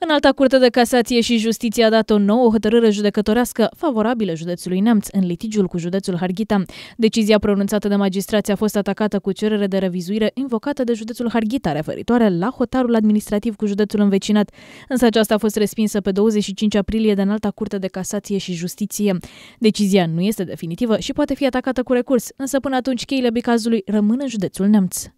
În alta curte de casație și justiție a dat o nouă hotărâre judecătorească favorabilă județului Neamț în litigiul cu județul Harghita. Decizia pronunțată de magistrație a fost atacată cu cerere de revizuire invocată de județul Harghita referitoare la hotarul administrativ cu județul învecinat, însă aceasta a fost respinsă pe 25 aprilie de în alta curte de casație și justiție. Decizia nu este definitivă și poate fi atacată cu recurs, însă până atunci cheile bicazului rămân în județul Neamț.